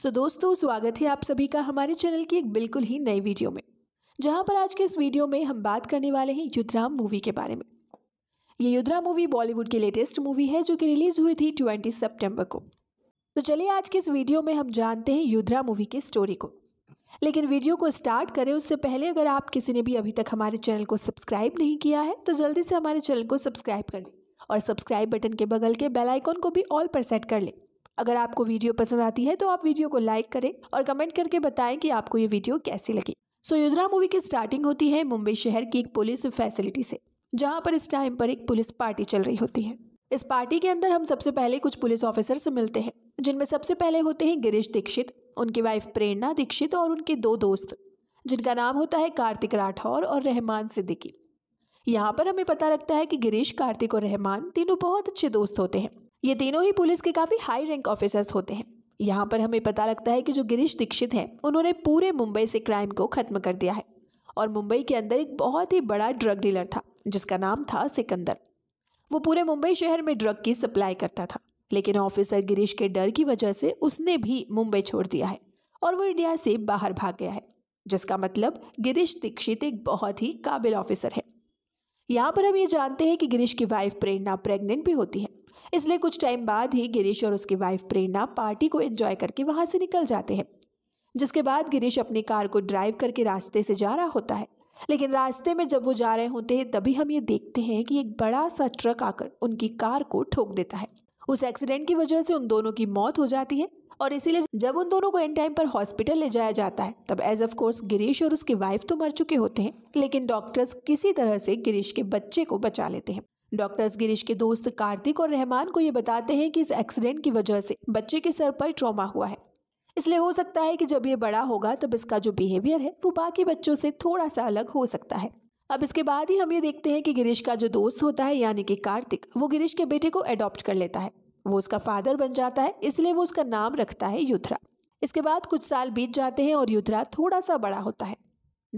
सो so, दोस्तों स्वागत है आप सभी का हमारे चैनल की एक बिल्कुल ही नई वीडियो में जहां पर आज के इस वीडियो में हम बात करने वाले हैं युद्राम मूवी के बारे में ये युद्राम मूवी बॉलीवुड की लेटेस्ट मूवी है जो कि रिलीज़ हुई थी ट्वेंटी सेप्टेम्बर को तो चलिए आज के इस वीडियो में हम जानते हैं युद्रा मूवी की स्टोरी को लेकिन वीडियो को स्टार्ट करें उससे पहले अगर आप किसी ने भी अभी तक हमारे चैनल को सब्सक्राइब नहीं किया है तो जल्दी से हमारे चैनल को सब्सक्राइब कर लें और सब्सक्राइब बटन के बगल के बेल आइकॉन को भी ऑल पर सेट कर लें अगर आपको वीडियो पसंद आती है तो आप वीडियो को लाइक करें और कमेंट करके बताएं कि आपको ये वीडियो कैसी लगी सो so, मूवी की स्टार्टिंग होती है मुंबई शहर की एक पुलिस फैसिलिटी से जहाँ पर इस टाइम पर एक पुलिस पार्टी चल रही होती है इस पार्टी के अंदर हम सबसे पहले कुछ पुलिस ऑफिसर से मिलते हैं जिनमें सबसे पहले होते हैं गिरीश दीक्षित उनकी वाइफ प्रेरणा दीक्षित और उनके दो दोस्त जिनका नाम होता है कार्तिक राठौर और रहमान सिद्दीकी यहाँ पर हमें पता लगता है कि गिरीश कार्तिक और रहमान तीनों बहुत अच्छे दोस्त होते हैं ये तीनों ही पुलिस के काफ़ी हाई रैंक ऑफिसर्स होते हैं यहाँ पर हमें पता लगता है कि जो गिरीश दीक्षित हैं उन्होंने पूरे मुंबई से क्राइम को खत्म कर दिया है और मुंबई के अंदर एक बहुत ही बड़ा ड्रग डीलर था जिसका नाम था सिकंदर वो पूरे मुंबई शहर में ड्रग की सप्लाई करता था लेकिन ऑफिसर गिरीश के डर की वजह से उसने भी मुंबई छोड़ दिया है और वो इंडिया से बाहर भाग गया है जिसका मतलब गिरीश दीक्षित एक बहुत ही काबिल ऑफिसर है यहाँ पर हम ये जानते हैं कि गिरीश की वाइफ प्रेरणा प्रेग्नेंट भी होती है इसलिए कुछ टाइम बाद ही गिरीश और उसकी वाइफ प्रेरणा पार्टी को एंजॉय करके वहां से निकल जाते हैं जिसके बाद गिरीश अपनी कार को ड्राइव करके रास्ते से जा रहा होता है लेकिन रास्ते में जब वो जा रहे होते हैं तभी हम ये देखते हैं कि एक बड़ा सा ट्रक आकर उनकी कार को ठोक देता है उस एक्सीडेंट की वजह से उन दोनों की मौत हो जाती है और इसीलिए जब उन दोनों को एंड टाइम पर हॉस्पिटल ले जाया जाता है तब एज ऑफ कोर्स गिरीश और उसकी वाइफ तो मर चुके होते हैं लेकिन डॉक्टर्स किसी तरह से गिरीश के बच्चे को बचा लेते हैं डॉक्टर्स गिरीश के दोस्त कार्तिक और रहमान को ये बताते हैं कि इस एक्सीडेंट की वजह से बच्चे के सर पर ट्रॉमा हुआ है इसलिए हो सकता है कि जब ये बड़ा होगा तब इसका जो बिहेवियर है वो बाकी बच्चों से थोड़ा सा अलग हो सकता है अब इसके बाद ही हम ये देखते हैं कि गिरीश का जो दोस्त होता है यानी कि कार्तिक वो गिरीश के बेटे को अडॉप्ट कर लेता है वो उसका फादर बन जाता है इसलिए वो उसका नाम रखता है युद्धरा इसके बाद कुछ साल बीत जाते हैं और युद्धरा थोड़ा सा बड़ा होता है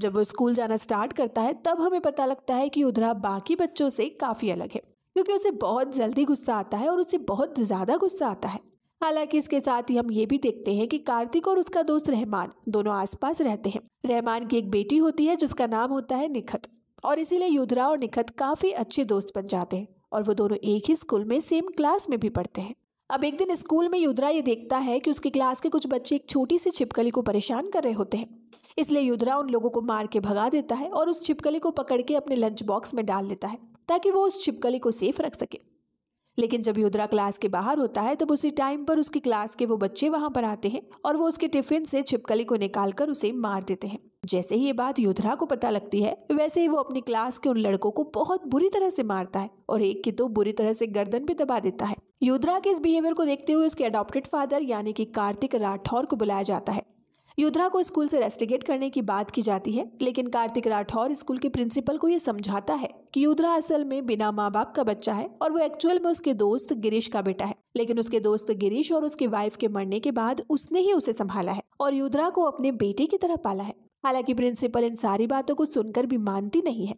जब वो स्कूल जाना स्टार्ट करता है तब हमें पता लगता है कि उधरा बाकी बच्चों से काफ़ी अलग है क्योंकि उसे बहुत जल्दी गुस्सा आता है और उसे बहुत ज़्यादा गुस्सा आता है हालांकि इसके साथ ही हम ये भी देखते हैं कि कार्तिक और उसका दोस्त रहमान दोनों आसपास रहते हैं रहमान की एक बेटी होती है जिसका नाम होता है निखत और इसीलिए युधरा और निखत काफ़ी अच्छे दोस्त बन जाते हैं और वो दोनों एक ही स्कूल में सेम क्लास में भी पढ़ते हैं अब एक दिन स्कूल में युधरा ये देखता है कि उसकी क्लास के कुछ बच्चे एक छोटी सी छिपकली को परेशान कर रहे होते हैं इसलिए युद्रा उन लोगों को मार के भगा देता है और उस छिपकली को पकड़ के अपने लंच बॉक्स में डाल लेता है ताकि वो उस छिपकली को सेफ रख सके लेकिन जब युद्रा क्लास के बाहर होता है तब उसी टाइम पर उसकी क्लास के वो बच्चे वहां पर आते हैं और वो उसके टिफिन से छिपकली को निकालकर उसे मार देते हैं जैसे ही ये बात युधरा को पता लगती है वैसे ही वो अपनी क्लास के उन लड़कों को बहुत बुरी तरह से मारता है और एक की तो बुरी तरह से गर्दन भी दबा देता है युद्धरा के इस बिहेवियर को देखते हुए उसके अडॉप्टेड फादर यानी कि कार्तिक राठौर को बुलाया जाता है युद्रा को स्कूल से रेस्टिगेट करने की बात की जाती है लेकिन कार्तिक राठौर स्कूल के प्रिंसिपल को यह समझाता है कि युद्रा असल में बिना माँ बाप का बच्चा है और वो एक्चुअल में उसके दोस्त गिरीश का बेटा है लेकिन उसके दोस्त गिरीश और उसकी वाइफ के मरने के बाद उसने ही उसे संभाला है और युद्रा को अपने बेटे की तरह पाला है हालांकि प्रिंसिपल इन सारी बातों को सुनकर भी मानती नहीं है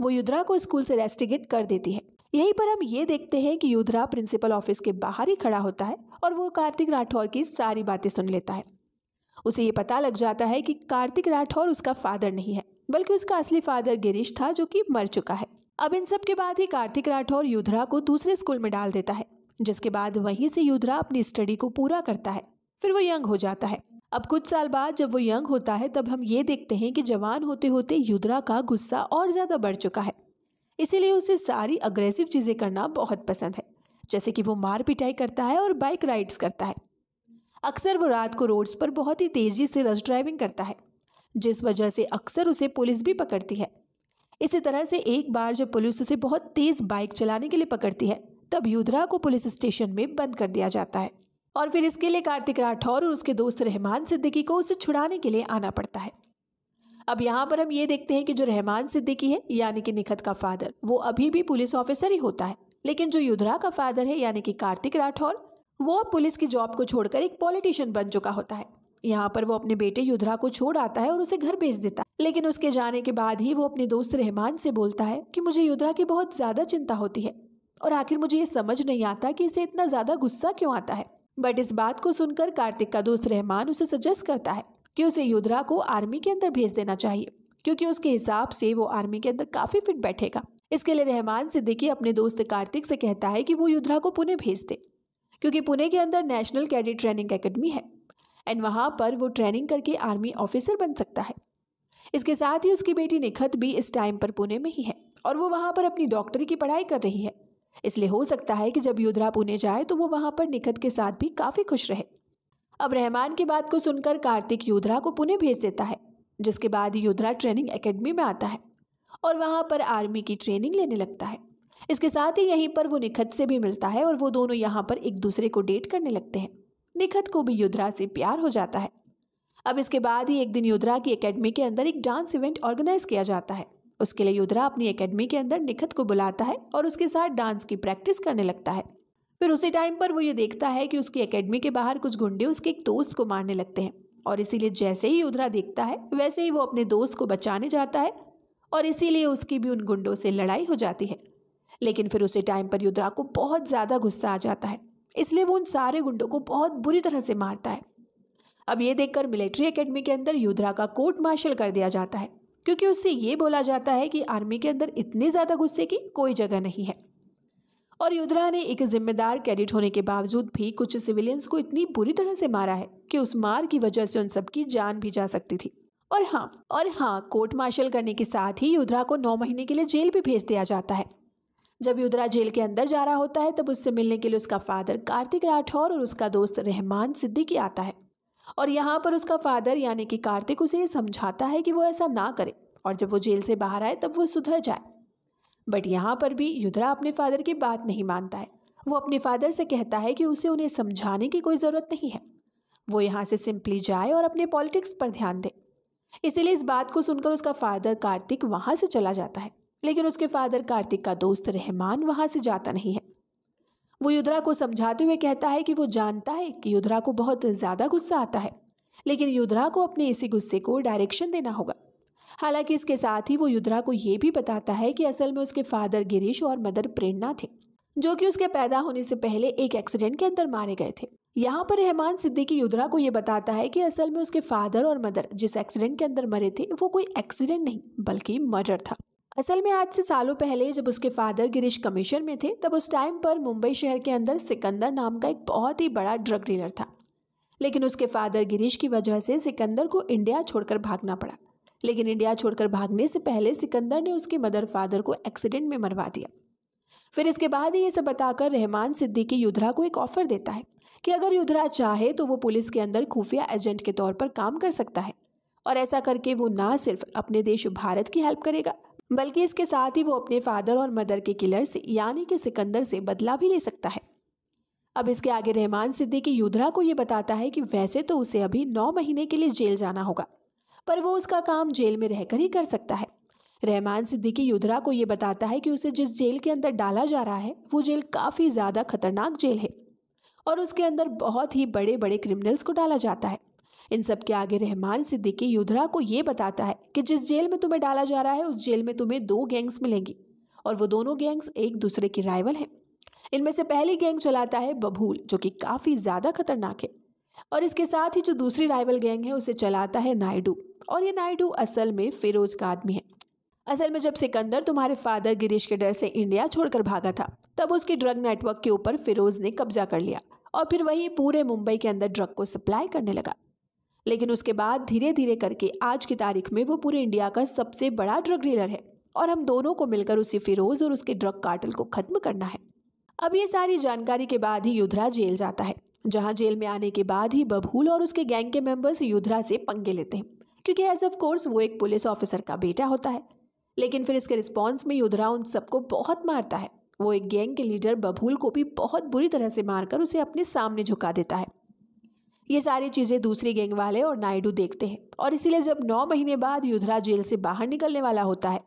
वो युद्रा को स्कूल से रेस्टिगेट कर देती है यही पर हम ये देखते हैं कि युद्रा प्रिंसिपल ऑफिस के बाहर ही खड़ा होता है और वो कार्तिक राठौर की सारी बातें सुन लेता है उसे ये पता लग जाता है कि कार्तिक राठौर उसका फादर नहीं है बल्कि उसका असली फादर गिरीश था जो कि मर चुका है अब इन सब के बाद ही कार्तिक राठौर युधरा को दूसरे स्कूल में डाल देता है जिसके बाद वहीं से युधरा अपनी स्टडी को पूरा करता है फिर वो यंग हो जाता है अब कुछ साल बाद जब वो यंग होता है तब हम ये देखते हैं कि जवान होते होते युधरा का गुस्सा और ज़्यादा बढ़ चुका है इसीलिए उसे सारी अग्रेसिव चीज़ें करना बहुत पसंद है जैसे कि वो मार पिटाई करता है और बाइक राइड्स करता है अक्सर वो रात को रोड्स पर बहुत ही तेज़ी से रश ड्राइविंग करता है जिस वजह से अक्सर उसे पुलिस भी पकड़ती है इसी तरह से एक बार जब पुलिस उसे बहुत तेज़ बाइक चलाने के लिए पकड़ती है तब युद्धरा को पुलिस स्टेशन में बंद कर दिया जाता है और फिर इसके लिए कार्तिक राठौर और उसके दोस्त रहमान सिद्दीकी को उसे छुड़ाने के लिए आना पड़ता है अब यहाँ पर हम ये देखते हैं कि जो रहमान सिद्दीकी है यानी कि निखत का फादर वो अभी भी पुलिस ऑफिसर ही होता है लेकिन जो युद्धरा का फादर है यानी कि कार्तिक राठौर वो पुलिस की जॉब को छोड़कर एक पॉलिटिशियन बन चुका होता है यहाँ पर वो अपने बेटे युधरा को छोड़ आता है और उसे घर भेज देता है लेकिन उसके जाने के बाद ही वो अपने दोस्त रहमान से बोलता है कि मुझे युधरा की बहुत ज़्यादा चिंता होती है और आखिर मुझे ये समझ नहीं आता कि इसे इतना ज़्यादा गुस्सा क्यों आता है बट इस बात को सुनकर कार्तिक का दोस्त रहमान उसे सजेस्ट करता है कि उसे युद्धरा को आर्मी के अंदर भेज देना चाहिए क्योंकि उसके हिसाब से वो आर्मी के अंदर काफ़ी फिट बैठेगा इसके लिए रहमान सिद्दीकी अपने दोस्त कार्तिक से कहता है कि वो युधरा को पुणे भेज दे क्योंकि पुणे के अंदर नेशनल कैडेट ट्रेनिंग एकेडमी है एंड वहाँ पर वो ट्रेनिंग करके आर्मी ऑफिसर बन सकता है इसके साथ ही उसकी बेटी निखत भी इस टाइम पर पुणे में ही है और वो वहाँ पर अपनी डॉक्टरी की पढ़ाई कर रही है इसलिए हो सकता है कि जब युद्धरा पुणे जाए तो वो वहाँ पर निखत के साथ भी काफ़ी खुश रहे अब रहमान की बात को सुनकर कार्तिक योधरा को पुणे भेज देता है जिसके बाद योधरा ट्रेनिंग एकेडमी में आता है और वहाँ पर आर्मी की ट्रेनिंग लेने लगता है इसके साथ ही यहीं पर वो निखत से भी मिलता है और वो दोनों यहाँ पर एक दूसरे को डेट करने लगते हैं निखत को भी युद्रा से प्यार हो जाता है अब इसके बाद ही एक दिन युद्रा की एकेडमी के अंदर एक डांस इवेंट ऑर्गेनाइज किया जाता है उसके लिए युद्रा अपनी एकेडमी के अंदर निखत को बुलाता है और उसके साथ डांस की प्रैक्टिस करने लगता है फिर उसी टाइम पर वो ये देखता है कि उसकी एकेडमी के बाहर कुछ गुंडे उसके एक दोस्त को मारने लगते हैं और इसीलिए जैसे ही युद्रा देखता है वैसे ही वो अपने दोस्त को बचाने जाता है और इसीलिए उसकी भी उन गुंडों से लड़ाई हो जाती है लेकिन फिर उसी टाइम पर युद्रा को बहुत ज़्यादा गुस्सा आ जाता है इसलिए वो उन सारे गुंडों को बहुत बुरी तरह से मारता है अब ये देखकर मिलिट्री एकेडमी के अंदर युद्रा का कोर्ट मार्शल कर दिया जाता है क्योंकि उससे ये बोला जाता है कि आर्मी के अंदर इतने ज़्यादा गुस्से की कोई जगह नहीं है और युद्रा ने एक जिम्मेदार कैडिट होने के बावजूद भी कुछ सिविलियंस को इतनी बुरी तरह से मारा है कि उस मार की वजह से उन सबकी जान भी जा सकती थी और हाँ और हाँ कोर्ट मार्शल करने के साथ ही युद्रा को नौ महीने के लिए जेल भी भेज दिया जाता है जब युद्रा जेल के अंदर जा रहा होता है तब उससे मिलने के लिए उसका फादर कार्तिक राठौर और उसका दोस्त रहमान सिद्दीकी आता है और यहाँ पर उसका फादर यानी कि कार्तिक उसे ये समझाता है कि वो ऐसा ना करे और जब वो जेल से बाहर आए तब वो सुधर जाए बट यहाँ पर भी युद्रा अपने फादर की बात नहीं मानता है वो अपने फादर से कहता है कि उसे उन्हें समझाने की कोई ज़रूरत नहीं है वो यहाँ से सिंपली जाए और अपने पॉलिटिक्स पर ध्यान दे इसीलिए इस बात को सुनकर उसका फादर कार्तिक वहाँ से चला जाता है लेकिन उसके फादर कार्तिक का दोस्त रहमान वहां से जाता नहीं है वो युद्रा को समझाते हुए कहता है कि वो जानता है कि युद्रा को बहुत ज़्यादा गुस्सा आता है लेकिन युद्रा को अपने इसी गुस्से को डायरेक्शन देना होगा हालांकि इसके साथ ही वो युद्रा को ये भी बताता है कि असल में उसके फादर गिरीश और मदर प्रेरणा थे जो कि उसके पैदा होने से पहले एक एक्सीडेंट के अंदर मारे गए थे यहाँ पर रहमान सिद्दीकी युद्रा को ये बताता है कि असल में उसके फादर और मदर जिस एक्सीडेंट के अंदर मरे थे वो कोई एक्सीडेंट नहीं बल्कि मर्डर था असल में आज से सालों पहले जब उसके फादर गिरीश कमीशन में थे तब उस टाइम पर मुंबई शहर के अंदर सिकंदर नाम का एक बहुत ही बड़ा ड्रग डीलर था लेकिन उसके फादर गिरीश की वजह से सिकंदर को इंडिया छोड़कर भागना पड़ा लेकिन इंडिया छोड़कर भागने से पहले सिकंदर ने उसके मदर फादर को एक्सीडेंट में मरवा दिया फिर इसके बाद ही ये सब बताकर रहमान सिद्दीकी युद्धरा को एक ऑफर देता है कि अगर युद्धरा चाहे तो वो पुलिस के अंदर खुफिया एजेंट के तौर पर काम कर सकता है और ऐसा करके वो ना सिर्फ अपने देश भारत की हेल्प करेगा बल्कि इसके साथ ही वो अपने फादर और मदर के किलर से यानी कि सिकंदर से बदला भी ले सकता है अब इसके आगे रहमान सिद्दीकी युद्धरा को ये बताता है कि वैसे तो उसे अभी नौ महीने के लिए जेल जाना होगा पर वो उसका काम जेल में रहकर ही कर सकता है रहमान सिद्दीकी युद्धरा को ये बताता है कि उसे जिस जेल के अंदर डाला जा रहा है वो जेल काफ़ी ज़्यादा खतरनाक जेल है और उसके अंदर बहुत ही बड़े बड़े क्रिमिनल्स को डाला जाता है इन सब के आगे रहमान सिद्दीकी युधरा को ये बताता है कि जिस जेल में तुम्हें डाला जा रहा है उस जेल में तुम्हें दो गैंग्स मिलेंगी और वो दोनों गैंग्स एक दूसरे की राइवल हैं इनमें से पहली गैंग चलाता है बबूल जो कि काफ़ी ज़्यादा खतरनाक है और इसके साथ ही जो दूसरी राइवल गैंग है उसे चलाता है नायडू और ये नायडू असल में फिरोज का आदमी है असल में जब सिकंदर तुम्हारे फादर गिरीश के डर से इंडिया छोड़कर भागा था तब उसके ड्रग नेटवर्क के ऊपर फिरोज ने कब्जा कर लिया और फिर वही पूरे मुंबई के अंदर ड्रग को सप्लाई करने लगा लेकिन उसके बाद धीरे धीरे करके आज की तारीख में वो पूरे इंडिया का सबसे बड़ा ड्रग डीलर है और हम दोनों को मिलकर उसी फिरोज और उसके ड्रग कार्टल को खत्म करना है अब ये सारी जानकारी के बाद ही युधरा जेल जाता है जहाँ जेल में आने के बाद ही बबूल और उसके गैंग के मेंबर्स युधरा से पंगे लेते हैं क्योंकि एज ऑफ कोर्स वो एक पुलिस ऑफिसर का बेटा होता है लेकिन फिर इसके रिस्पॉन्स में युधरा उन सबको बहुत मारता है वो एक गैंग के लीडर बबूल को भी बहुत बुरी तरह से मारकर उसे अपने सामने झुका देता है ये सारी चीज़ें दूसरी गैंग वाले और नायडू देखते हैं और इसीलिए जब नौ महीने बाद युधरा जेल से बाहर निकलने वाला होता है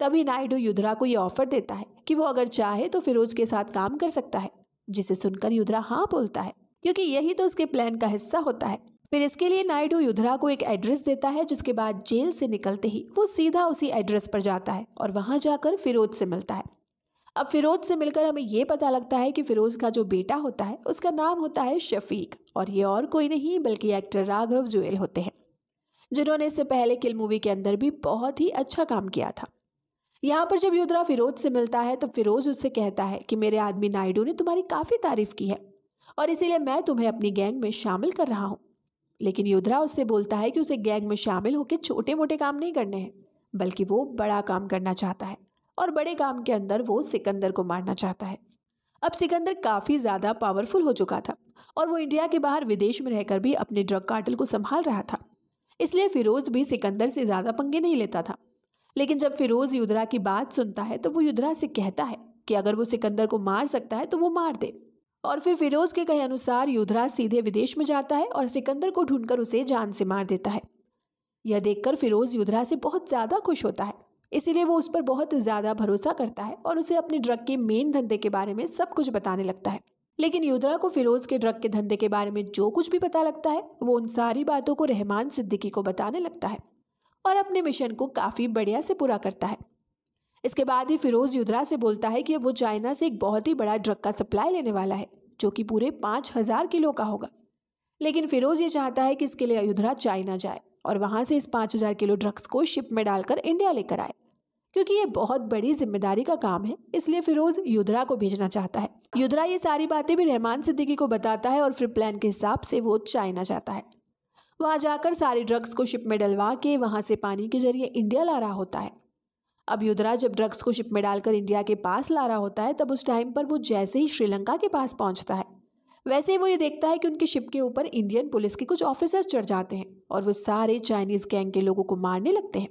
तभी नायडू युधरा को ये ऑफर देता है कि वो अगर चाहे तो फिरोज के साथ काम कर सकता है जिसे सुनकर युधरा हाँ बोलता है क्योंकि यही तो उसके प्लान का हिस्सा होता है फिर इसके लिए नायडू युधरा को एक एड्रेस देता है जिसके बाद जेल से निकलते ही वो सीधा उसी एड्रेस पर जाता है और वहाँ जाकर फिरोज से मिलता है अब फ़िरोज़ से मिलकर हमें यह पता लगता है कि फ़िरोज़ का जो बेटा होता है उसका नाम होता है शफीक और ये और कोई नहीं बल्कि एक्टर राघव जुएल होते हैं जिन्होंने इससे पहले किल मूवी के अंदर भी बहुत ही अच्छा काम किया था यहाँ पर जब युद्रा फिरोज से मिलता है तब फिरोज उससे कहता है कि मेरे आदमी नायडू ने तुम्हारी काफ़ी तारीफ की है और इसीलिए मैं तुम्हें अपनी गैंग में शामिल कर रहा हूँ लेकिन युद्रा उससे बोलता है कि उसे गैंग में शामिल होकर छोटे मोटे काम नहीं करने हैं बल्कि वो बड़ा काम करना चाहता है और बड़े काम के अंदर वो सिकंदर को मारना चाहता है अब सिकंदर काफ़ी ज़्यादा पावरफुल हो चुका था और वो इंडिया के बाहर विदेश में रहकर भी अपने ड्रग कार्टल को संभाल रहा था इसलिए फिरोज़ भी सिकंदर से ज़्यादा पंगे नहीं लेता था लेकिन जब फिरोज़ युद्धरा की बात सुनता है तो वो युद्धरा से कहता है कि अगर वो सिकंदर को मार सकता है तो वो मार दे और फिर फिरोज़ के कहे अनुसार युद्धरा सीधे विदेश में जाता है और सिकंदर को ढूंढकर उसे जान से मार देता है यह देखकर फिरोज़ युद्धरा से बहुत ज़्यादा खुश होता है इसीलिए वो उस पर बहुत ज़्यादा भरोसा करता है और उसे अपने ड्रग के मेन धंधे के बारे में सब कुछ बताने लगता है लेकिन युद्रा को फिरोज के ड्रग के धंधे के बारे में जो कुछ भी पता लगता है वो उन सारी बातों को रहमान सिद्दीकी को बताने लगता है और अपने मिशन को काफ़ी बढ़िया से पूरा करता है इसके बाद ही फिरोज युद्रा से बोलता है कि वो चाइना से एक बहुत ही बड़ा ड्रग का सप्लाई लेने वाला है जो कि पूरे पाँच हज़ार किलो का होगा लेकिन फिरोज ये चाहता है कि इसके लिए अयोध्या चाइना जाए और वहाँ से इस पाँच हज़ार किलो ड्रग्स को शिप में डालकर इंडिया लेकर आए क्योंकि ये बहुत बड़ी जिम्मेदारी का काम है इसलिए फिरोज युद्रा को भेजना चाहता है युद्रा ये सारी बातें भी रहमान सिद्दीकी को बताता है और फिर प्लान के हिसाब से वो चाइना जाता है वहाँ जाकर सारी ड्रग्स को शिप में डलवा के वहाँ से पानी के जरिए इंडिया ला रहा होता है अब युद्रा जब ड्रग्स को शिप में डालकर इंडिया के पास ला रहा होता है तब उस टाइम पर वो जैसे ही श्रीलंका के पास पहुँचता है वैसे ही वो ये देखता है कि उनकी शिप के ऊपर इंडियन पुलिस के कुछ ऑफिसर्स चढ़ जाते हैं और वो सारे चाइनीज़ गैंग के लोगों को मारने लगते हैं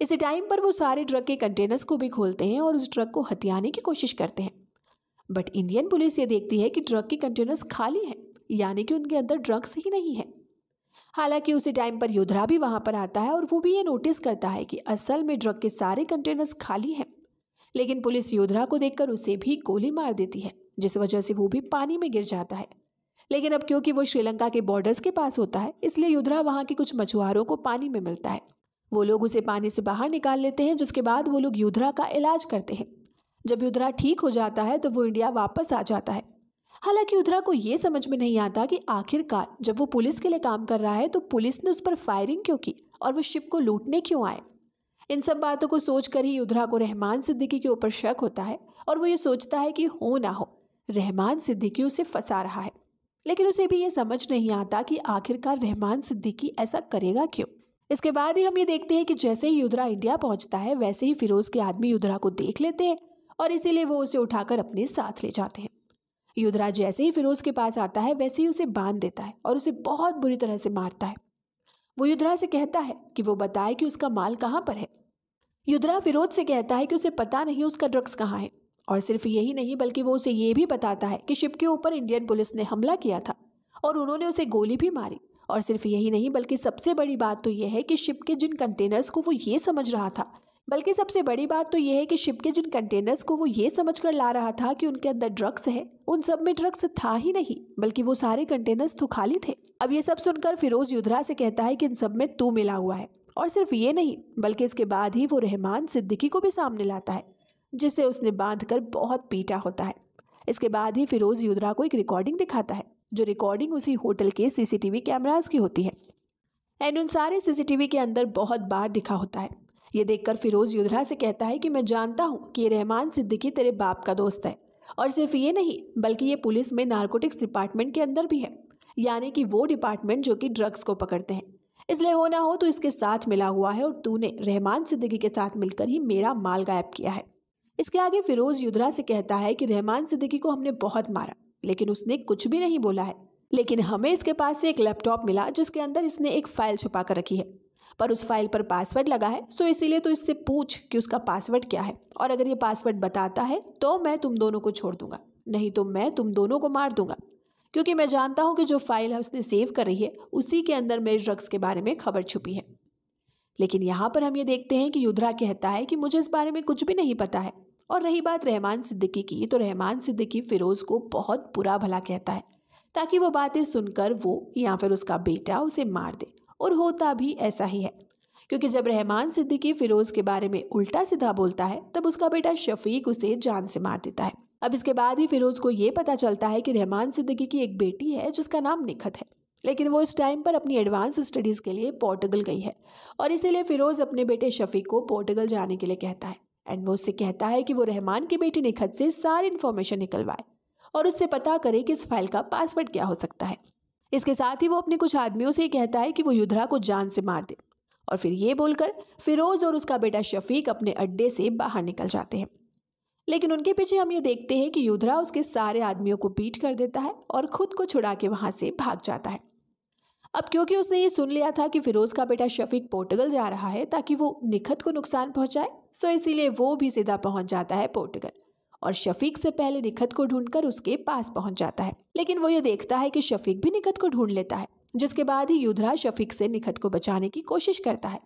इसी टाइम पर वो सारे ड्रग के कंटेनर्स को भी खोलते हैं और उस ड्रग को हथियाने की कोशिश करते हैं बट इंडियन पुलिस ये देखती है कि ड्रग के कंटेनर्स खाली हैं यानी कि उनके अंदर ड्रग्स ही नहीं है हालांकि उसी टाइम पर योधरा भी वहाँ पर आता है और वो भी ये नोटिस करता है कि असल में ड्रग के सारे कंटेनर्स खाली हैं लेकिन पुलिस योधरा को देखकर उसे भी गोली मार देती है जिस वजह से वो भी पानी में गिर जाता है लेकिन अब क्योंकि वो श्रीलंका के बॉर्डर्स के पास होता है इसलिए युद्रा वहाँ के कुछ मछुआरों को पानी में मिलता है वो लोग उसे पानी से बाहर निकाल लेते हैं जिसके बाद वो लोग युद्रा का इलाज करते हैं जब युद्रा ठीक हो जाता है तो वो इंडिया वापस आ जाता है हालांकि युद्रा को ये समझ में नहीं आता कि आखिरकार जब वो पुलिस के लिए काम कर रहा है तो पुलिस ने उस पर फायरिंग क्यों की और वो शिप को लूटने क्यों आए इन सब बातों को सोचकर ही युद्रा को रहमान सिद्दीकी के ऊपर शक होता है और वो ये सोचता है कि हो ना हो रहमान सिद्दीकी उसे फंसा रहा है लेकिन उसे भी ये समझ नहीं आता कि आखिरकार रहमान सिद्दीकी ऐसा करेगा क्यों इसके बाद ही हम ये देखते हैं कि जैसे ही युद्रा इंडिया पहुंचता है वैसे ही फिरोज के आदमी युद्रा को देख लेते हैं और इसीलिए वो उसे उठाकर अपने साथ ले जाते हैं युद्रा जैसे ही फिरोज के पास आता है वैसे ही उसे बांध देता है और उसे बहुत बुरी तरह से मारता है वो युद्रा से कहता है कि वो बताए कि उसका माल कहाँ पर है युद्रा फिरोज से कहता है कि उसे पता नहीं उसका ड्रग्स कहाँ है और सिर्फ यही नहीं बल्कि वो उसे ये भी बताता है कि शिप के ऊपर इंडियन पुलिस ने हमला किया था और उन्होंने उसे गोली भी मारी और सिर्फ यही नहीं बल्कि सबसे बड़ी बात तो यह है कि शिप के जिन कंटेनर्स को वो ये समझ रहा था बल्कि सबसे बड़ी बात तो यह है कि शिप के जिन कंटेनर्स को वो ये समझ कर ला रहा था कि उनके अंदर ड्रग्स है उन सब में ड्रग्स था ही नहीं बल्कि वो सारे कंटेनर्स तो खाली थे अब ये सब सुनकर फिरोज युद्धरा से कहता है कि इन सब में तू मिला हुआ है और सिर्फ ये नहीं बल्कि इसके बाद ही वो रहमान सिद्दीकी को भी सामने लाता है जिसे उसने बांधकर बहुत पीटा होता है इसके बाद ही फिरोज़ युद्रा को एक रिकॉर्डिंग दिखाता है जो रिकॉर्डिंग उसी होटल के सीसीटीवी कैमराज की होती है एंड उन सारे सीसीटीवी के अंदर बहुत बार दिखा होता है ये देखकर फिरोज़ युद्रा से कहता है कि मैं जानता हूँ कि ये रहमान सिद्दीकी तेरे बाप का दोस्त है और सिर्फ ये नहीं बल्कि ये पुलिस में नारकोटिक्स डिपार्टमेंट के अंदर भी है यानी कि वो डिपार्टमेंट जो कि ड्रग्स को पकड़ते हैं इसलिए हो ना हो तो इसके साथ मिला हुआ है और तूने रहमान सिद्दीकी के साथ मिलकर ही मेरा माल गायब किया है इसके आगे फिरोज युद्रा से कहता है कि रहमान सिद्दीकी को हमने बहुत मारा लेकिन उसने कुछ भी नहीं बोला है लेकिन हमें इसके पास से एक लैपटॉप मिला जिसके अंदर इसने एक फाइल छुपा कर रखी है पर उस फाइल पर पासवर्ड लगा है सो इसीलिए तो इससे पूछ कि उसका पासवर्ड क्या है और अगर ये पासवर्ड बताता है तो मैं तुम दोनों को छोड़ दूंगा नहीं तो मैं तुम दोनों को मार दूंगा क्योंकि मैं जानता हूँ कि जो फाइल है उसने सेव कर रही है उसी के अंदर मेरे ड्रग्स के बारे में खबर छुपी है लेकिन यहाँ पर हम ये देखते हैं कि युद्रा कहता है कि मुझे इस बारे में कुछ भी नहीं पता है और रही बात रहमान सिद्दीकी की तो रहमान सिद्दीकी फ़िरोज़ को बहुत बुरा भला कहता है ताकि वो बातें सुनकर वो या फिर उसका बेटा उसे मार दे और होता भी ऐसा ही है क्योंकि जब रहमान सिद्दीकी फ़िरोज़ के बारे में उल्टा सीधा बोलता है तब उसका बेटा शफीक उसे जान से मार देता है अब इसके बाद ही फ़िरोज़ को ये पता चलता है कि रहमान सिद्दीकी की एक बेटी है जिसका नाम निखत है लेकिन वो इस टाइम पर अपनी एडवांस स्टडीज़ के लिए पोर्टुगल गई है और इसीलिए फ़िरोज़ अपने बेटे शफीक को पोर्टुगल जाने के लिए कहता है एंड वो उससे कहता है कि वो रहमान बेटे बेटी खत से सारी इन्फॉर्मेशन निकलवाए और उससे पता करे कि इस फाइल का पासवर्ड क्या हो सकता है इसके साथ ही वो अपने कुछ आदमियों से कहता है कि वो युद्धरा को जान से मार दे और फिर ये बोलकर फिरोज और उसका बेटा शफीक अपने अड्डे से बाहर निकल जाते हैं लेकिन उनके पीछे हम ये देखते हैं कि युधरा उसके सारे आदमियों को बीट कर देता है और खुद को छुड़ा के वहाँ से भाग जाता है अब क्योंकि उसने ये सुन लिया था कि फिरोज़ का बेटा शफीक पोर्टुगल जा रहा है ताकि वो निखत को नुकसान पहुंचाए सो इसीलिए वो भी सीधा पहुंच जाता है पोर्टुगल और शफीक से पहले निखत को ढूंढकर उसके पास पहुंच जाता है लेकिन वो ये देखता है कि शफीक भी निखत को ढूंढ लेता है जिसके बाद ही युद्धरा शफीक से निखत को बचाने की कोशिश करता है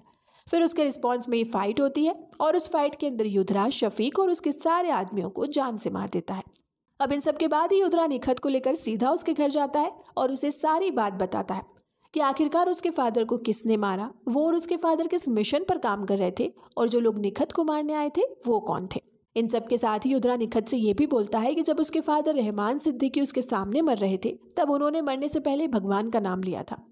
फिर उसके रिस्पॉन्स में ये फाइट होती है और उस फाइट के अंदर युद्धरा शफीक और उसके सारे आदमियों को जान से मार देता है अब इन सब के बाद ही युद्धरा निखत को लेकर सीधा उसके घर जाता है और उसे सारी बात बताता है कि आखिरकार उसके फादर को किसने मारा वो और उसके फादर किस मिशन पर काम कर रहे थे और जो लोग निखत को मारने आए थे वो कौन थे इन सब के साथ ही उधरा निखत से ये भी बोलता है कि जब उसके फादर रहमान सिद्दीकी उसके सामने मर रहे थे तब उन्होंने मरने से पहले भगवान का नाम लिया था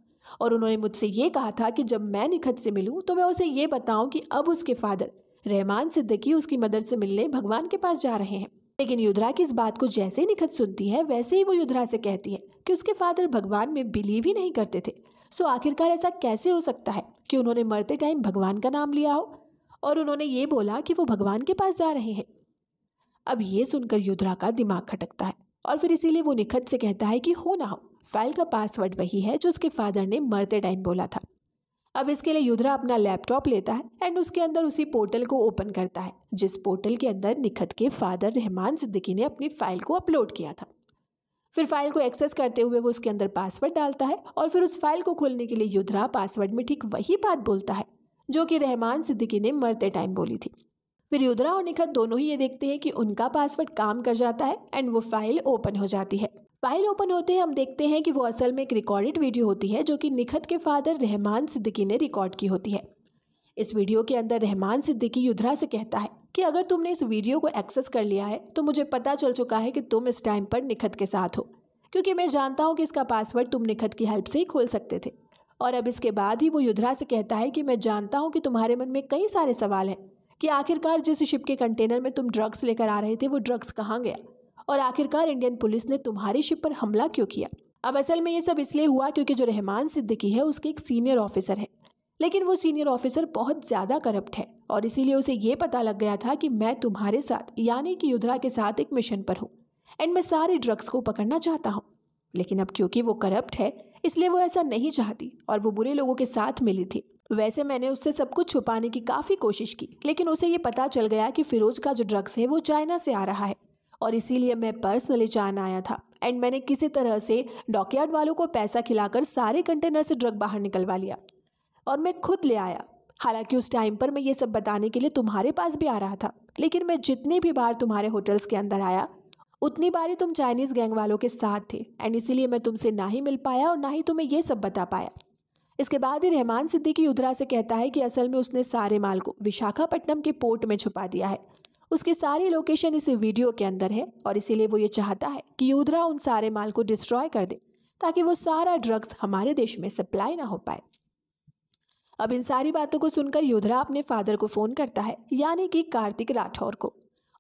और उन्होंने मुझसे ये कहा था कि जब मैं निखत से मिलूँ तो मैं उसे ये बताऊँ कि अब उसके फादर रहमान सिद्दीकी उसकी मदद से मिलने भगवान के पास जा रहे हैं लेकिन युद्धरा की इस बात को जैसे ही निखत सुनती है वैसे ही वो युद्धरा से कहती है कि उसके फादर भगवान में बिलीव ही नहीं करते थे सो आखिरकार ऐसा कैसे हो सकता है कि उन्होंने मरते टाइम भगवान का नाम लिया हो और उन्होंने ये बोला कि वो भगवान के पास जा रहे हैं अब ये सुनकर युद्धरा का दिमाग खटकता है और फिर इसीलिए वो निखत से कहता है कि हो ना हो फाइल का पासवर्ड वही है जो उसके फादर ने मरते टाइम बोला था अब इसके लिए युद्रा अपना लैपटॉप लेता है एंड उसके अंदर उसी पोर्टल को ओपन करता है जिस पोर्टल के अंदर निखत के फादर रहमान सिद्दीकी ने अपनी फ़ाइल को अपलोड किया था फिर फाइल को एक्सेस करते हुए वो उसके अंदर पासवर्ड डालता है और फिर उस फाइल को खोलने के लिए युद्रा पासवर्ड में ठीक वही बात बोलता है जो कि रहमान सिद्दीकी ने मरते टाइम बोली थी फिर युद्रा और निखत दोनों ही ये देखते हैं कि उनका पासवर्ड काम कर जाता है एंड वो फाइल ओपन हो जाती है फाइल ओपन होते ही हम देखते हैं कि वो असल में एक रिकॉर्डेड वीडियो होती है जो कि निखत के फादर रहमान सिद्दीकी ने रिकॉर्ड की होती है इस वीडियो के अंदर रहमान सिद्दीकी युद्धरा से कहता है कि अगर तुमने इस वीडियो को एक्सेस कर लिया है तो मुझे पता चल चुका है कि तुम इस टाइम पर निखत के साथ हो क्योंकि मैं जानता हूँ कि इसका पासवर्ड तुम निखत की हेल्प से ही खोल सकते थे और अब इसके बाद ही वो युद्धरा से कहता है कि मैं जानता हूँ कि तुम्हारे मन में कई सारे सवाल हैं कि आखिरकार जिस शिप के कंटेनर में तुम ड्रग्स लेकर आ रहे थे वो ड्रग्स कहाँ गया और आखिरकार इंडियन पुलिस ने तुम्हारी शिप पर हमला क्यों किया अब असल में ये सब इसलिए हुआ क्योंकि जो रहमान सिद्दीकी है उसके एक सीनियर ऑफिसर है लेकिन वो सीनियर ऑफिसर बहुत ज़्यादा करप्ट है और इसीलिए उसे ये पता लग गया था कि मैं तुम्हारे साथ यानी कि युद्धरा के साथ एक मिशन पर हूँ एंड मैं सारे ड्रग्स को पकड़ना चाहता हूँ लेकिन अब क्योंकि वो करप्ट है इसलिए वो ऐसा नहीं चाहती और वो बुरे लोगों के साथ मिली थी वैसे मैंने उससे सब कुछ छुपाने की काफ़ी कोशिश की लेकिन उसे ये पता चल गया कि फिरोज का जो ड्रग्स है वो चाइना से आ रहा है और इसीलिए मैं पर्सनली जान आया था एंड मैंने किसी तरह से डॉकयार्ड वालों को पैसा खिलाकर सारे कंटेनर से ड्रग बाहर निकलवा लिया और मैं खुद ले आया हालांकि उस टाइम पर मैं ये सब बताने के लिए तुम्हारे पास भी आ रहा था लेकिन मैं जितनी भी बार तुम्हारे होटल्स के अंदर आया उतनी बार ही तुम चाइनीज़ गैंग वालों के साथ थे एंड इसीलिए मैं तुमसे ना ही मिल पाया और ना ही तुम्हें यह सब बता पाया इसके बाद ही रहमान सिद्दीकी उधरा से कहता है कि असल में उसने सारे माल को विशाखापट्टनम के पोर्ट में छुपा दिया है उसकी सारी लोकेशन इसी वीडियो के अंदर है और इसीलिए वो ये चाहता है कि योधरा उन सारे माल को डिस्ट्रॉय कर दे ताकि वो सारा ड्रग्स हमारे देश में सप्लाई ना हो पाए अब इन सारी बातों को सुनकर योधरा अपने फादर को फ़ोन करता है यानी कि कार्तिक राठौर को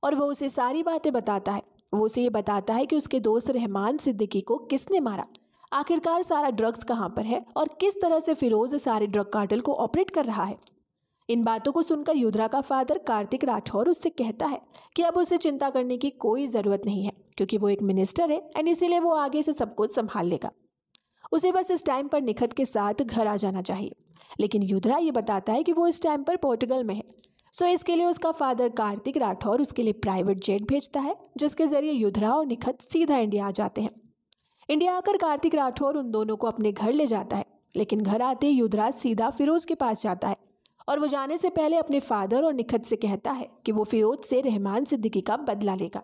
और वो उसे सारी बातें बताता है वो उसे ये बताता है कि उसके दोस्त रहमान सिद्दीकी को किसने मारा आखिरकार सारा ड्रग्स कहाँ पर है और किस तरह से फिरोज सारे ड्रग कार्टल को ऑपरेट कर रहा है इन बातों को सुनकर युधरा का फादर कार्तिक राठौर उससे कहता है कि अब उसे चिंता करने की कोई ज़रूरत नहीं है क्योंकि वो एक मिनिस्टर है एंड इसीलिए वो आगे से सब कुछ संभाल लेगा उसे बस इस टाइम पर निखत के साथ घर आ जाना चाहिए लेकिन युधरा ये बताता है कि वो इस टाइम पर पोर्टुगल में है सो इसके लिए उसका फादर कार्तिक राठौर उसके लिए प्राइवेट जेट भेजता है जिसके जरिए युधरा और निखत सीधा इंडिया आ जाते हैं इंडिया आकर कार्तिक राठौर उन दोनों को अपने घर ले जाता है लेकिन घर आते ही युद्धराज सीधा फिरोज के पास जाता है और वो जाने से पहले अपने फादर और निखत से कहता है कि वो फिरोज से रहमान सिद्दीकी का बदला लेगा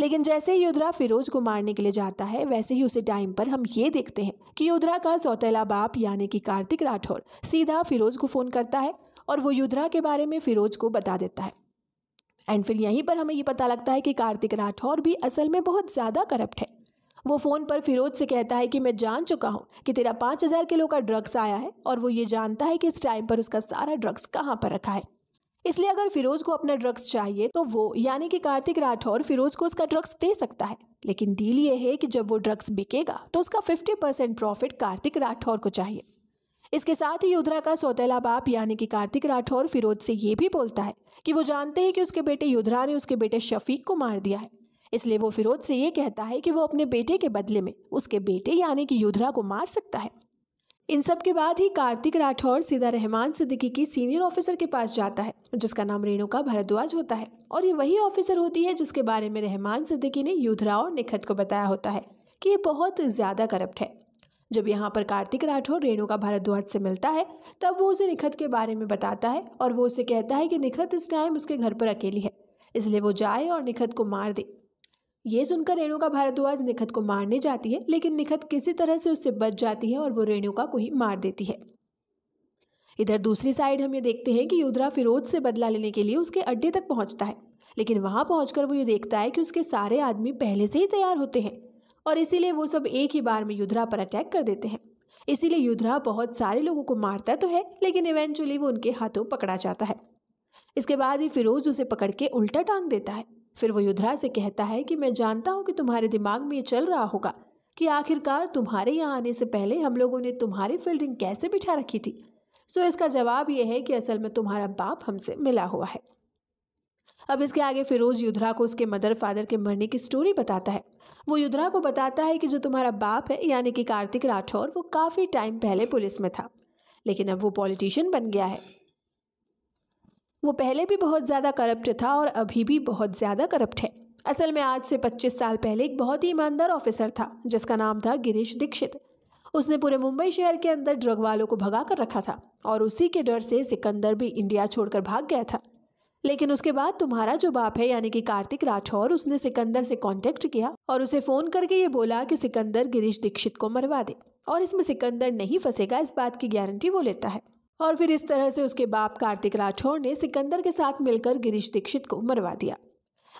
लेकिन जैसे ही युद्रा फिरोज को मारने के लिए जाता है वैसे ही उसी टाइम पर हम ये देखते हैं कि योधरा का सौतेला बाप यानी कि कार्तिक राठौर सीधा फिरोज को फ़ोन करता है और वो युद्रा के बारे में फिरोज को बता देता है एंड फिर यहीं पर हमें ये पता लगता है कि कार्तिक राठौर भी असल में बहुत ज़्यादा करप्ट है वो फ़ोन पर फिरोज से कहता है कि मैं जान चुका हूँ कि तेरा पाँच हज़ार किलो का ड्रग्स आया है और वो ये जानता है कि इस टाइम पर उसका सारा ड्रग्स कहाँ पर रखा है इसलिए अगर फिरोज को अपना ड्रग्स चाहिए तो वो यानी कि कार्तिक राठौर फिरोज को उसका ड्रग्स दे सकता है लेकिन डील ये है कि जब वो ड्रग्स बिकेगा तो उसका fifty percent profit Kartik Rathore को चाहिए इसके साथ ही युद्धरा का सौतेला बाप यानी कि कार्तिक राठौर फिरोज से ये भी बोलता है कि वो जानते हैं कि उसके बेटे युद्धरा ने उसके बेटे शफीक को मार दिया है इसलिए वो फिरोज से ये कहता है कि वो अपने बेटे के बदले में उसके बेटे यानी कि युधरा को मार सकता है इन सब के बाद ही कार्तिक राठौर सीधा रहमान सिद्दीकी की सीनियर ऑफिसर के पास जाता है जिसका नाम रेणुका भारद्वाज होता है और ये वही ऑफिसर होती है जिसके बारे में रहमान सिद्दीकी ने युधरा और निखत को बताया होता है कि ये बहुत ज़्यादा करप्ट है जब यहाँ पर कार्तिक राठौर रेणुका भारद्वाज से मिलता है तब वो उसे निखत के बारे में बताता है और वो उसे कहता है कि निखत इस टाइम उसके घर पर अकेली है इसलिए वो जाए और निखत को मार दे ये सुनकर रेणुका भारद्वाज निखत को मारने जाती है लेकिन निखत किसी तरह से उससे बच जाती है और वो रेणुका को ही मार देती है इधर दूसरी साइड हम ये देखते हैं कि युद्रा फिरोज से बदला लेने के लिए उसके अड्डे तक पहुंचता है लेकिन वहां पहुंचकर वो ये देखता है कि उसके सारे आदमी पहले से ही तैयार होते हैं और इसीलिए वो सब एक ही बार में युद्धरा पर अटैक कर देते हैं इसीलिए युद्धरा बहुत सारे लोगों को मारता तो है लेकिन इवेंचुअली वो उनके हाथों पकड़ा जाता है इसके बाद ही फिरोज उसे पकड़ के उल्टा टांग देता है फिर वो युद्धराज से कहता है कि मैं जानता हूँ कि तुम्हारे दिमाग में ये चल रहा होगा कि आखिरकार तुम्हारे यहाँ आने से पहले हम लोगों ने तुम्हारी फील्डिंग कैसे बिठा रखी थी सो इसका जवाब यह है कि असल में तुम्हारा बाप हमसे मिला हुआ है अब इसके आगे फिरोज युद्धरा को उसके मदर फादर के मरने की स्टोरी बताता है वो युद्धरा को बताता है कि जो तुम्हारा बाप है यानी कि कार्तिक राठौर वो काफ़ी टाइम पहले पुलिस में था लेकिन अब वो पॉलिटिशियन बन गया है वो पहले भी बहुत ज़्यादा करप्ट था और अभी भी बहुत ज़्यादा करप्ट है असल में आज से 25 साल पहले एक बहुत ही ईमानदार ऑफिसर था जिसका नाम था गिरीश दीक्षित उसने पूरे मुंबई शहर के अंदर ड्रग वालों को भगा कर रखा था और उसी के डर से सिकंदर भी इंडिया छोड़कर भाग गया था लेकिन उसके बाद तुम्हारा जो बाप है यानी कि कार्तिक राठौर उसने सिकंदर से कॉन्टेक्ट किया और उसे फ़ोन करके ये बोला कि सिकंदर गिरीश दीक्षित को मरवा दे और इसमें सिकंदर नहीं फंसेगा इस बात की गारंटी वो लेता है और फिर इस तरह से उसके बाप कार्तिक राठौड़ ने सिकंदर के साथ मिलकर गिरीश दीक्षित को मरवा दिया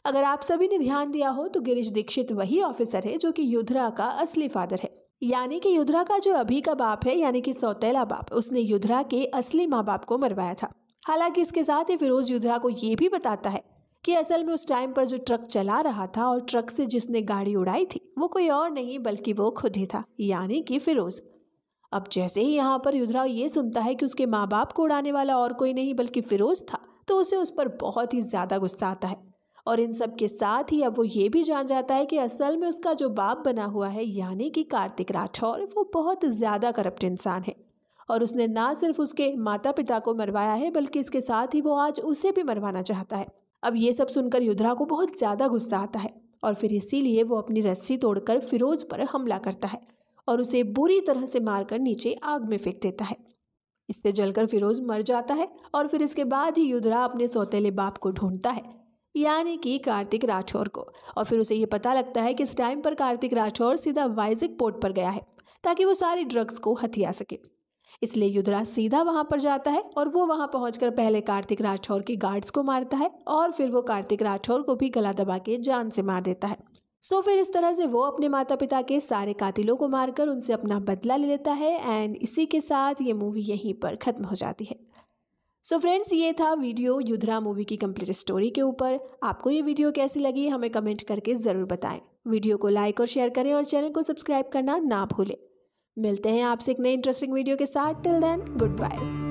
अगर आप सभी ने ध्यान दिया हो तो गिरीश दीक्षित वही ऑफिसर है जो कि युद्धरा का असली फादर है यानी कि युद्धरा का जो अभी का बाप है यानी कि सौतेला बाप उसने युद्धरा के असली माँ बाप को मरवाया था हालांकि इसके साथ ही फिरोज युद्धरा को ये भी बताता है कि असल में उस टाइम पर जो ट्रक चला रहा था और ट्रक से जिसने गाड़ी उड़ाई थी वो कोई और नहीं बल्कि वो खुद ही था यानी कि फिरोज अब जैसे ही यहाँ पर युद्धराव ये सुनता है कि उसके माँ बाप को उड़ाने वाला और कोई नहीं बल्कि फिरोज था तो उसे उस पर बहुत ही ज़्यादा गुस्सा आता है और इन सब के साथ ही अब वो ये भी जान जाता है कि असल में उसका जो बाप बना हुआ है यानी कि कार्तिक राठौर वो बहुत ज़्यादा करप्ट इंसान है और उसने ना सिर्फ उसके माता पिता को मरवाया है बल्कि इसके साथ ही वो आज उसे भी मरवाना चाहता है अब ये सब सुनकर युद्धरा को बहुत ज़्यादा गुस्सा आता है और फिर इसीलिए वो अपनी रस्सी तोड़कर फिरोज पर हमला करता है और उसे बुरी तरह से मारकर नीचे आग में फेंक देता है इससे जलकर फिरोज मर जाता है और फिर इसके बाद ही युद्धरा अपने सौतेले बाप को ढूंढता है यानी कि कार्तिक राठौर को और फिर उसे ये पता लगता है कि इस टाइम पर कार्तिक राठौर सीधा वाइजिक पोर्ट पर गया है ताकि वो सारे ड्रग्स को हथिया सके इसलिए युद्धराज सीधा वहाँ पर जाता है और वो वहाँ पहुँच पहले कार्तिक राठौर के गार्ड्स को मारता है और फिर वो कार्तिक राठौर को भी गला दबा के जान से मार देता है सो फिर इस तरह से वो अपने माता पिता के सारे कातिलों को मारकर उनसे अपना बदला ले लेता है एंड इसी के साथ ये मूवी यहीं पर ख़त्म हो जाती है सो so फ्रेंड्स ये था वीडियो युधरा मूवी की कंप्लीट स्टोरी के ऊपर आपको ये वीडियो कैसी लगी हमें कमेंट करके ज़रूर बताएं वीडियो को लाइक और शेयर करें और चैनल को सब्सक्राइब करना ना भूलें मिलते हैं आपसे एक नई इंटरेस्टिंग वीडियो के साथ टिल देन गुड बाय